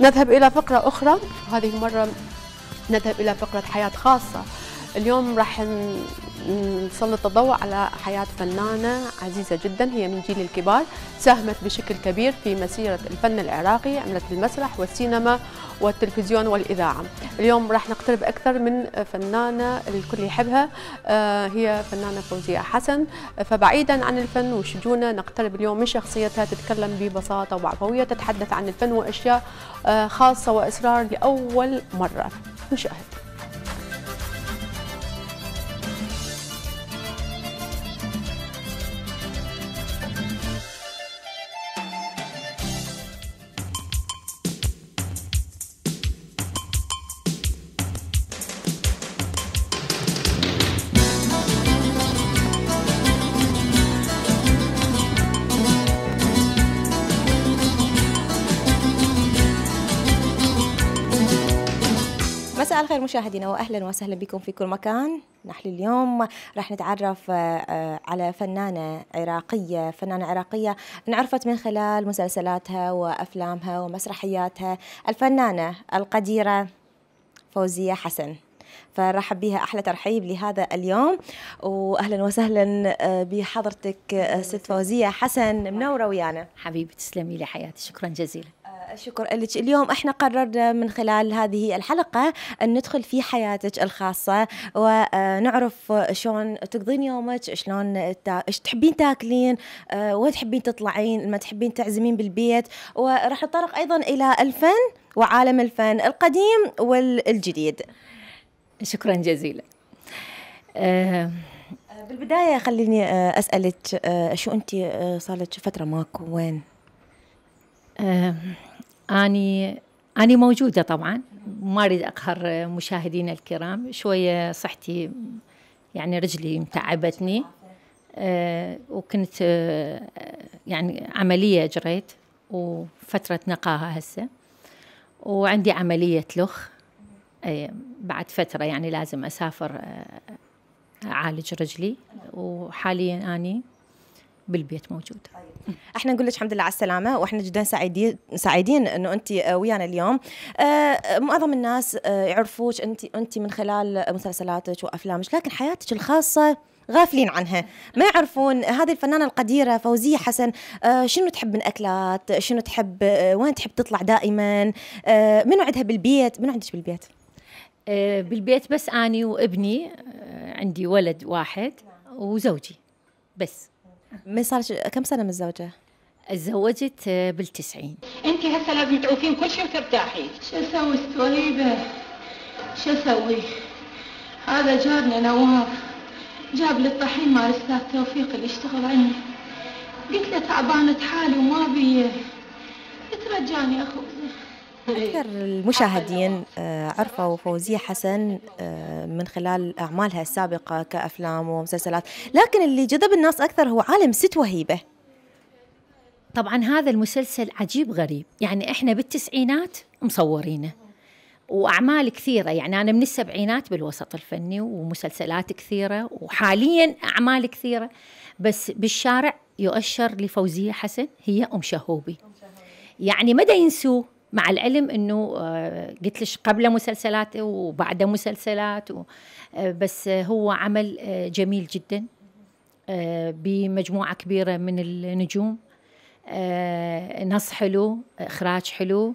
نذهب إلى فقرة أخرى هذه المرة نذهب إلى فقرة حياة خاصة اليوم راح نسلط الضوء على حياة فنانة عزيزة جدا هي من جيل الكبار ساهمت بشكل كبير في مسيرة الفن العراقي عملت المسرح والسينما والتلفزيون والإذاعة اليوم راح نقترب أكثر من فنانة الكل يحبها آه، هي فنانة فوزية حسن فبعيدا عن الفن وشجونة نقترب اليوم من شخصيتها تتكلم ببساطة وعفوية تتحدث عن الفن وأشياء آه، خاصة وإصرار لأول مرة نشاهد مشاهدينا واهلا وسهلا بكم في كل مكان نحن اليوم راح نتعرف آه، آه، على فنانة عراقية فنانة عراقية انعرفت من خلال مسلسلاتها وأفلامها ومسرحياتها الفنانة القديرة فوزية حسن فرحب بها احلى ترحيب لهذا اليوم واهلا وسهلا آه، بحضرتك ست فوزيه حسن منوره ويانا حبيبي تسلمي لي حياتي شكرا جزيلا شكرا لك اليوم احنا قررنا من خلال هذه الحلقة أن ندخل في حياتك الخاصة ونعرف شلون تقضين يومك شلون ايش تحبين تاكلين آه، وين تحبين تطلعين ما تحبين تعزمين بالبيت وراح نطرق أيضا إلى الفن وعالم الفن القديم والجديد شكرا جزيلا آه، بالبداية خليني آه، أسألك شو أنت صار لك فترة ماكو وين؟ أه أني اني موجودة طبعا ما أريد أقهر مشاهدينا الكرام شوية صحتي يعني رجلي متعبتني آه وكنت آه يعني عملية أجريت وفترة نقاهة هسه وعندي عملية لخ آه بعد فترة يعني لازم أسافر آه، أعالج رجلي وحاليا أني بالبيت موجود طيب. احنا نقول لك الحمد لله على السلامه واحنا جدا سعيدين سعيدين انه انت ويانا اليوم آه، معظم الناس آه، يعرفوك انت انت من خلال مسلسلاتك وافلامك لكن حياتك الخاصه غافلين عنها ما يعرفون هذه الفنانة القديرة فوزية حسن آه، شنو تحب من أكلات شنو تحب وين تحب تطلع دائما من عندها بالبيت من عندك بالبيت بالبيت بس أني وابني عندي ولد واحد وزوجي بس ما صار كم سنه متزوجه؟ تزوجت آه، بالتسعين انت هسه لازم تعوفين كل شيء وترتاحي شو اسوي استوليبه شو اسوي هذا جارنا نواف جاب لي الطحين مال الاستاذ توفيق اللي اشتغل عندي قلت له تعبانه حالي وما بيه ترجاني اخوي أكثر إيه. المشاهدين آه، عرفوا فوزية حسن آه، من خلال أعمالها السابقة كأفلام ومسلسلات لكن اللي جذب الناس أكثر هو عالم ست وهيبة طبعا هذا المسلسل عجيب غريب يعني إحنا بالتسعينات مصورينه واعمال كثيره يعني انا من السبعينات بالوسط الفني ومسلسلات كثيره وحاليا اعمال كثيره بس بالشارع يؤشر لفوزيه حسن هي ام شهوبي يعني مدى ينسوه مع العلم انه آه، قلت لك قبل مسلسلات وبعد مسلسلات آه، بس هو عمل آه، جميل جدا بمجموعه كبيره من النجوم نص حلو اخراج حلو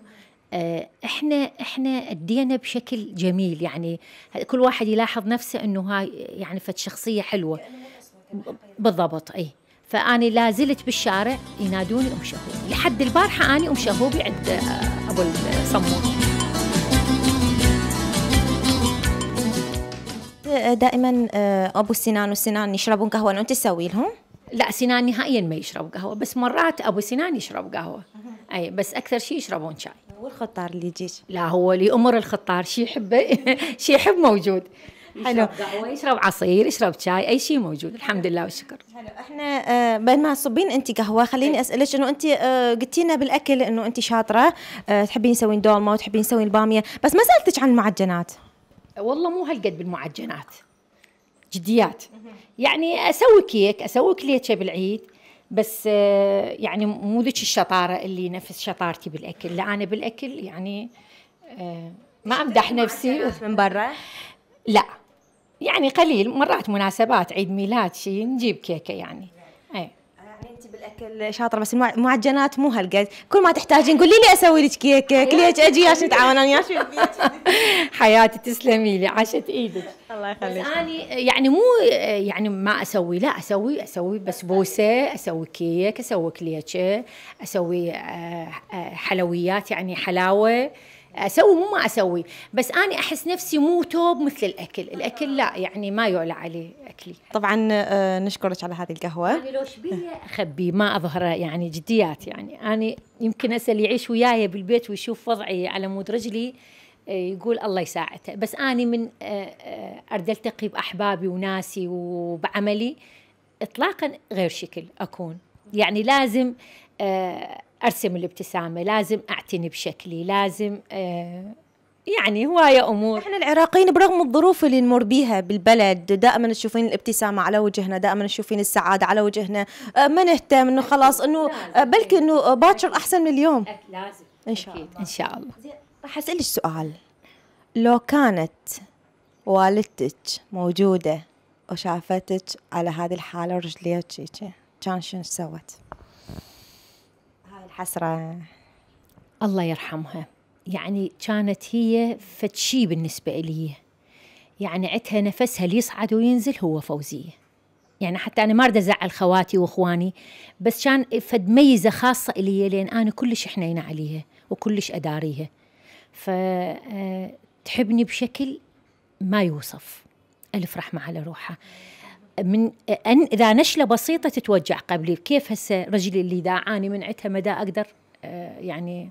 احنا احنا ادينا بشكل جميل يعني كل واحد يلاحظ نفسه انه هاي يعني فت شخصيه حلوه بالضبط اي فاني لازلت بالشارع ينادوني ام شهوبي لحد البارحه اني ام شهوبي عند أبو الصمون أه، دائما أه، ابو السنان والسنان يشربون قهوه وانت تسوي لهم؟ لا سنان نهائيا ما يشرب قهوه بس مرات ابو سنان يشرب قهوه اي بس اكثر شيء يشربون شاي والخطار اللي يجيك لا هو اللي امر الخطار شي يحبه شي يحب موجود حلو يشرب عصير يشرب شاي اي شيء موجود الحمد لله والشكر حلو احنا آه بين ما صبين انت قهوه خليني إيه. اسالك انه انت آه، قلتي لنا بالاكل انه انت شاطره آه، تحبين تسوين دولمه وتحبين تسوين الباميه بس ما سالتك عن المعجنات والله مو هالقد بالمعجنات جديات يعني اسوي كيك اسوي كليتشة بالعيد بس آه، يعني مو ذيك الشطاره اللي نفس شطارتي بالاكل لا انا بالاكل يعني ما امدح نفسي من برا لا يعني قليل مرات مناسبات عيد ميلاد شيء نجيب كيكه يعني اي يعني انت بالاكل شاطره بس المعجنات مو هالقد كل ما تحتاجين قولي لي اسوي لك كيكه كليك اجي ياش تعاون انا وياك حياتي تسلمي لي عاشت ايدك الله يخليك انا يعني مو يعني ما اسوي لا اسوي اسوي بسبوسه اسوي كيك اسوي كليتشه اسوي آه، آه، حلويات يعني حلاوه اسوي مو ما اسوي بس انا احس نفسي مو توب مثل الاكل الاكل لا يعني ما يعلى عليه اكلي طبعا آه، نشكرك على هذه القهوه انا لو شبيه اخبي ما اظهره يعني جديات يعني انا يمكن اسال اللي يعيش وياي بالبيت ويشوف وضعي على مود رجلي آه، يقول الله يساعده بس أنا من آه، أرد ألتقي بأحبابي وناسي وبعملي إطلاقا غير شكل أكون يعني لازم ارسم الابتسامه لازم اعتني بشكلي لازم آه، يعني هواية أمور احنا العراقيين برغم الظروف اللي نمر بيها بالبلد دائما تشوفين الابتسامة على وجهنا دائما تشوفين السعادة على وجهنا آه، ما نهتم انه خلاص انه آه، بلكي انه باكر احسن من اليوم لازم ان شاء الله ان شاء الله راح اسألك سؤال لو كانت والدتك موجودة وشافتك على هذه الحالة ورجليتك كان شنو سوت؟ الحسرة الله يرحمها يعني كانت هي فتشي بالنسبة لي يعني عتها نفسها اللي يصعد وينزل هو فوزية يعني حتى أنا ما أريد أزعل خواتي وإخواني بس كان فد ميزة خاصة لي لأن أنا كلش حنينة عليها وكلش أداريها فتحبني آه، بشكل ما يوصف ألف رحمة على روحها من أن اذا نشله بسيطه تتوجع قبلي كيف هسه رجلي اللي اذا اعاني من عتها مدى اقدر آه، يعني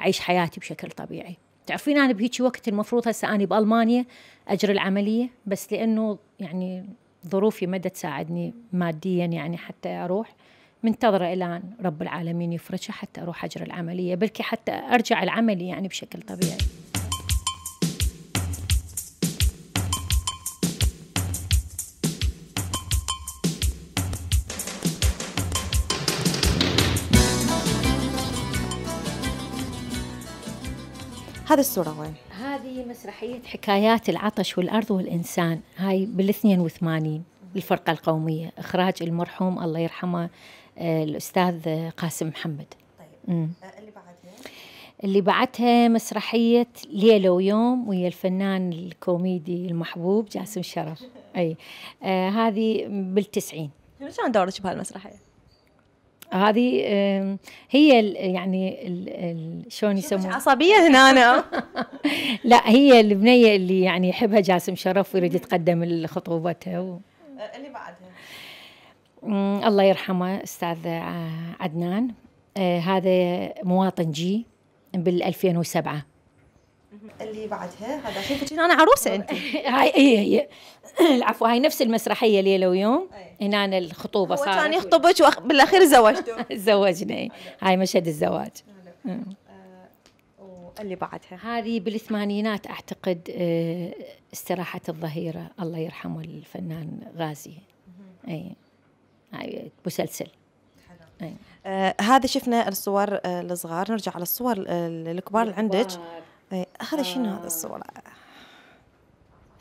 اعيش حياتي بشكل طبيعي تعرفين انا بهيجي وقت المفروض هسه انا بالمانيا اجري العمليه بس لانه يعني ظروفي ما تساعدني ماديا يعني حتى اروح منتظره الى رب العالمين يفرجها حتى اروح اجري العمليه بلكي حتى ارجع العملي يعني بشكل طبيعي هذا الصورة وين؟ هذه مسرحية حكايات العطش والأرض والإنسان هاي بال 82 الفرقة القومية إخراج المرحوم الله يرحمه آه، الأستاذ قاسم محمد طيب آه، اللي بعدها؟ اللي بعدها مسرحية ليلة ويوم ويا الفنان الكوميدي المحبوب جاسم شرف أي آه هذه بالتسعين شلون دورك بهالمسرحية؟ هذه هي يعني شلون يسمونها عصبيه هنا أنا. لا هي البنيه اللي يعني يحبها جاسم شرف ويريد يتقدم لخطوبتها و... آه، اللي بعدها الله يرحمه استاذ آه، عدنان آه، هذا مواطن جي بال 2007 اللي بعدها هذا شيء انا عروسه انت إيه، إيه، هاي اي هي العفو إيه. هاي نفس المسرحيه ليله ويوم هنا الخطوبه صارت كان يخطبك وبالاخير بالاخير زوجته تزوجنا هاي مشهد الزواج آه، اللي بعدها هذه بالثمانينات اعتقد آه، استراحه الظهيره الله يرحمه الفنان غازي اي هاي مسلسل آه، هذا شفنا الصور الصغار نرجع على الصور الكبار اللي عندك إيه هذا شنو هذا آه. الصورة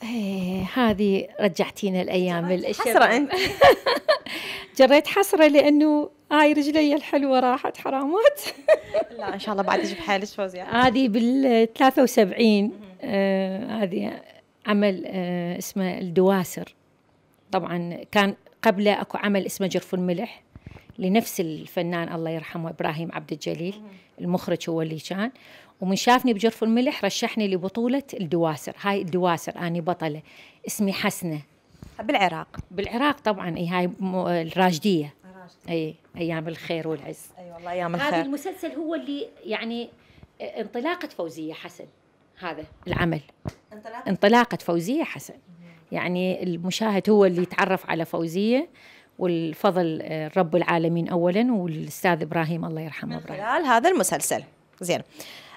إيه هذه رجعتينا الايام حسره انت جريت حسره لانه هاي رجلي الحلوه راحت حرامات لا ان شاء الله بعد اجيب حالك فوزية يعني. هذه بال 73 آه هذه عمل آه اسمه الدواسر طبعا كان قبله اكو عمل اسمه جرف الملح لنفس الفنان الله يرحمه ابراهيم عبد الجليل المخرج هو اللي كان ومن شافني بجرف الملح رشحني لبطولة الدواسر هاي الدواسر أنا بطلة اسمي حسنة بالعراق بالعراق طبعا اي هاي الراجدية اي ايام الخير والعز اي والله ايام الخير هذا المسلسل هو اللي يعني انطلاقة فوزية حسن هذا العمل انطلاقة, انطلاقة فوزية حسن يعني المشاهد هو اللي يتعرف على فوزية والفضل آه، رب العالمين اولا والاستاذ ابراهيم الله يرحمه ابراهيم خلال هذا المسلسل زين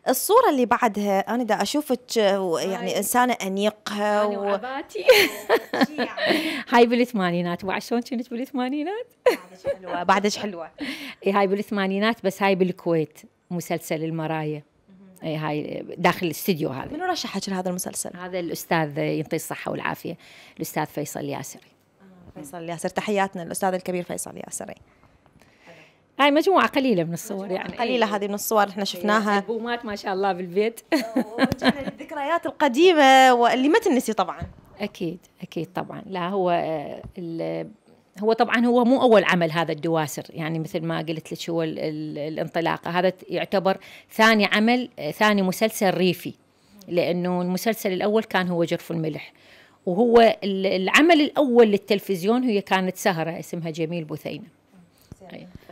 الصورة اللي بعدها أنا دا أشوفك آه، يعني إنسانة أنيقة و... وعباتي هاي بالثمانينات بعد شلون كنت بالثمانينات؟ بعدش حلوة بعدش حلوة هاي بالثمانينات بس هاي بالكويت مسلسل المرايا اي هاي داخل الاستديو هذا منو رشحك لهذا المسلسل؟ هذا الاستاذ آه، يعطيه الصحه والعافيه الاستاذ فيصل ياسري فيصل الياسر تحياتنا للاستاذ الكبير فيصل الياسري هاي مجموعة قليلة من الصور مجموعة يعني قليلة إيه. هذه من الصور احنا شفناها ألبومات ما شاء الله بالبيت الذكريات القديمة واللي ما تنسي طبعا أكيد أكيد طبعا لا هو آه، هو طبعا هو مو اول عمل هذا الدواسر يعني مثل ما قلت لك هو الانطلاقه هذا يعتبر ثاني عمل آه، ثاني مسلسل ريفي لانه المسلسل الاول كان هو جرف الملح وهو العمل الأول للتلفزيون هي كانت سهرة اسمها جميل بثينة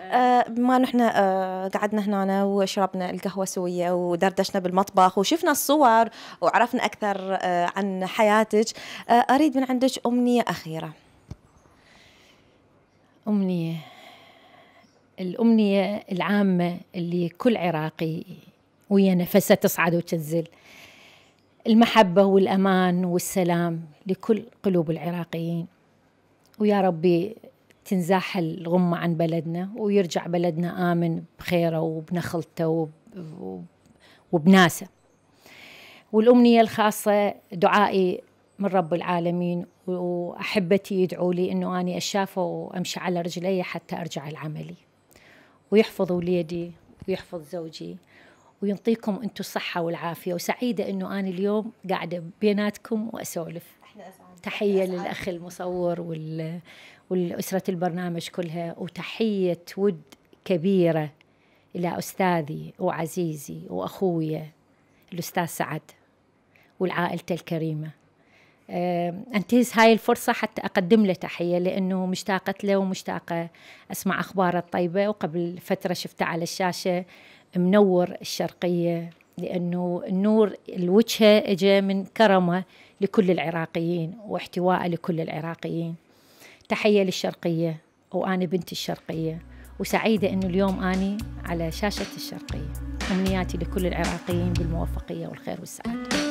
آه نحن آه قعدنا هنا وشربنا القهوة سوية ودردشنا بالمطبخ وشفنا الصور وعرفنا أكثر آه عن حياتك آه، أريد من عندك أمنية أخيرة أمنية الأمنية العامة اللي كل عراقي ويا نفسها تصعد وتنزل المحبة والأمان والسلام لكل قلوب العراقيين ويا ربي تنزاح الغمة عن بلدنا ويرجع بلدنا آمن بخيره وبنخلته وبناسه والأمنية الخاصة دعائي من رب العالمين وأحبتي يدعوا لي أنه أني أشافه وأمشي على رجلي حتى أرجع لعملي ويحفظ وليدي ويحفظ زوجي وينطيكم انتم الصحه والعافيه وسعيده انه انا اليوم قاعده بيناتكم واسولف تحيه للاخ المصور وال والأسرة البرنامج كلها وتحية ود كبيرة إلى أستاذي وعزيزي وأخويا الأستاذ سعد والعائلة الكريمة أنتهز هاي الفرصة حتى أقدم له تحية لأنه مشتاقة له ومشتاقة أسمع أخباره الطيبة وقبل فترة شفته على الشاشة منور الشرقية لأنه النور الوجهة إجا من كرمه لكل العراقيين واحتواء لكل العراقيين تحية للشرقية وأنا بنت الشرقية وسعيدة أنه اليوم أني على شاشة الشرقية أمنياتي لكل العراقيين بالموفقية والخير والسعادة